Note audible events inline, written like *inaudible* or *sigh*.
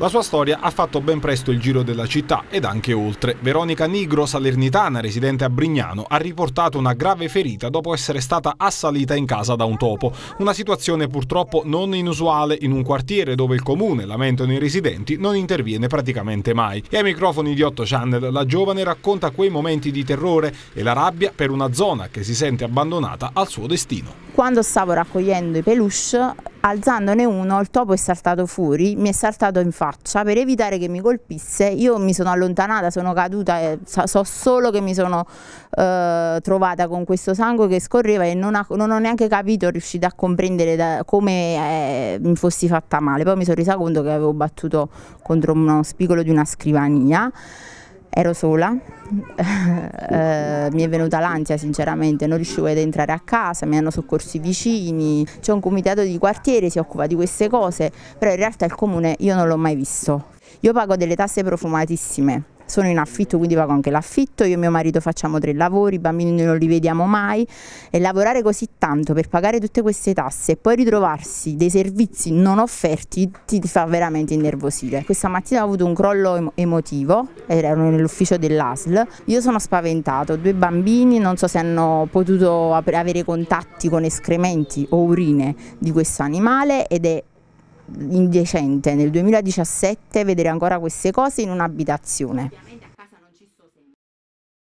La sua storia ha fatto ben presto il giro della città ed anche oltre. Veronica Nigro, salernitana residente a Brignano, ha riportato una grave ferita dopo essere stata assalita in casa da un topo. Una situazione purtroppo non inusuale in un quartiere dove il comune, lamentano i residenti, non interviene praticamente mai. E ai microfoni di 8 Channel la giovane racconta quei momenti di terrore e la rabbia per una zona che si sente abbandonata al suo destino. Quando stavo raccogliendo i peluche alzandone uno il topo è saltato fuori, mi è saltato in faccia, per evitare che mi colpisse io mi sono allontanata, sono caduta, e so solo che mi sono eh, trovata con questo sangue che scorreva e non, ha, non ho neanche capito, riuscita a comprendere da, come eh, mi fossi fatta male, poi mi sono resa conto che avevo battuto contro uno spigolo di una scrivania. Ero sola, *laughs* eh, mi è venuta l'ansia sinceramente, non riuscivo ad entrare a casa, mi hanno soccorso i vicini, c'è un comitato di quartiere, si occupa di queste cose, però in realtà il comune io non l'ho mai visto. Io pago delle tasse profumatissime, sono in affitto quindi pago anche l'affitto, io e mio marito facciamo tre lavori, i bambini non li vediamo mai e lavorare così tanto per pagare tutte queste tasse e poi ritrovarsi dei servizi non offerti ti fa veramente innervosire. Questa mattina ho avuto un crollo emotivo, ero nell'ufficio dell'ASL, io sono spaventato, due bambini non so se hanno potuto avere contatti con escrementi o urine di questo animale ed è indecente nel 2017 vedere ancora queste cose in un'abitazione.